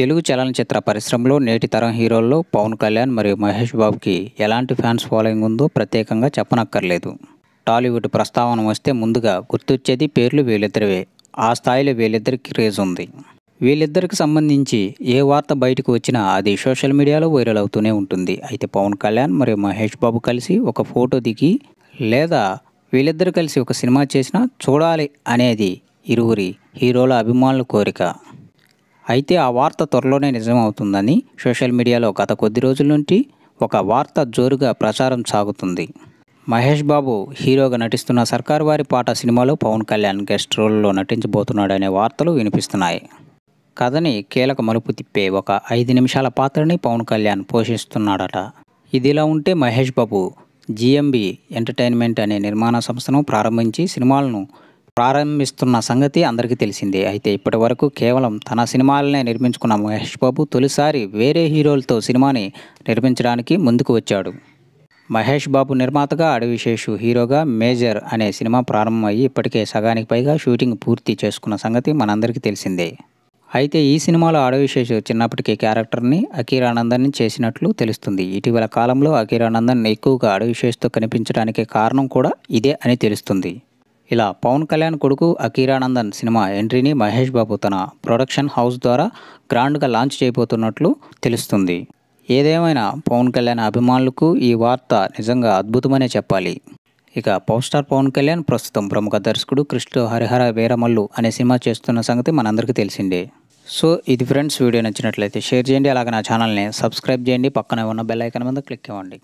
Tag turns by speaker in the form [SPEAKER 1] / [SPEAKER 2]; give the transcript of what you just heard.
[SPEAKER 1] తెలుగు చలనచిత్ర పరిశ్రమలో నేటి తరం హీరోల్లో పవన్ కళ్యాణ్ మరియు మహేష్ బాబుకి ఎలాంటి ఫ్యాన్స్ ఫాలోయింగ్ ఉందో ప్రత్యేకంగా చెప్పనక్కర్లేదు టాలీవుడ్ ప్రస్తావన వస్తే ముందుగా గుర్తొచ్చేది పేర్లు వీళ్ళిద్దరివే ఆ స్థాయిలో వీళ్ళిద్దరికి క్రేజ్ ఉంది వీళ్ళిద్దరికి సంబంధించి ఏ వార్త బయటకు వచ్చినా అది సోషల్ మీడియాలో వైరల్ అవుతూనే ఉంటుంది అయితే పవన్ కళ్యాణ్ మరియు మహేష్ బాబు కలిసి ఒక ఫోటో దిగి లేదా వీళ్ళిద్దరు కలిసి ఒక సినిమా చేసినా చూడాలి అనేది ఇరువురి హీరోల అభిమానుల కోరిక అయితే ఆ వార్త త్వరలోనే నిజమవుతుందని సోషల్ మీడియాలో గత కొద్ది రోజుల నుండి ఒక వార్త జోరుగా ప్రచారం సాగుతుంది మహేష్ బాబు హీరోగా నటిస్తున్న సర్కార్ వారి పాట సినిమాలో పవన్ కళ్యాణ్ గెస్ట్ రోల్లో నటించబోతున్నాడనే వార్తలు వినిపిస్తున్నాయి కథని కీలక మలుపు తిప్పే ఒక ఐదు నిమిషాల పాత్రని పవన్ కళ్యాణ్ పోషిస్తున్నాడట ఇదిలా ఉంటే మహేష్ బాబు జిఎంబి ఎంటర్టైన్మెంట్ అనే నిర్మాణ సంస్థను ప్రారంభించి సినిమాలను ప్రారంభిస్తున్న సంగతి అందరికీ తెలిసిందే అయితే ఇప్పటి వరకు కేవలం తన సినిమాలనే నిర్మించుకున్న మహేష్ బాబు తొలిసారి వేరే హీరోలతో సినిమాని నిర్మించడానికి ముందుకు వచ్చాడు మహేష్ బాబు నిర్మాతగా అడవిశేషు హీరోగా మేజర్ అనే సినిమా ప్రారంభమయ్యి ఇప్పటికే సగానికి పైగా షూటింగ్ పూర్తి చేసుకున్న సంగతి మనందరికీ తెలిసిందే అయితే ఈ సినిమాలో అడవిశేషు చిన్నప్పటికీ క్యారెక్టర్ని అఖీరానందన్ని చేసినట్లు తెలుస్తుంది ఇటీవల కాలంలో అఖీరానందన్ ఎక్కువగా అడవిశేష్తో కనిపించడానికి కారణం కూడా ఇదే అని తెలుస్తుంది ఇలా పవన్ కళ్యాణ్ కొడుకు అకీరానందన్ సినిమా ఎంట్రీని మహేష్ బాబు తన ప్రొడక్షన్ హౌస్ ద్వారా గ్రాండ్గా లాంచ్ చేయబోతున్నట్లు తెలుస్తుంది ఏదేమైనా పవన్ కళ్యాణ్ అభిమానులకు ఈ వార్త నిజంగా అద్భుతమనే చెప్పాలి ఇక పవర్ స్టార్ పవన్ కళ్యాణ్ ప్రస్తుతం ప్రముఖ దర్శకుడు కృష్ణ హరిహర వీరమల్లు అనే సినిమా చేస్తున్న సంగతి మనందరికీ తెలిసిందే సో ఇది ఫ్రెండ్స్ వీడియో నచ్చినట్లయితే షేర్ చేయండి అలాగే నా ఛానల్ని సబ్స్క్రైబ్ చేయండి పక్కనే ఉన్న బెల్ ఐకాన్ మీద క్లిక్ ఇవ్వండి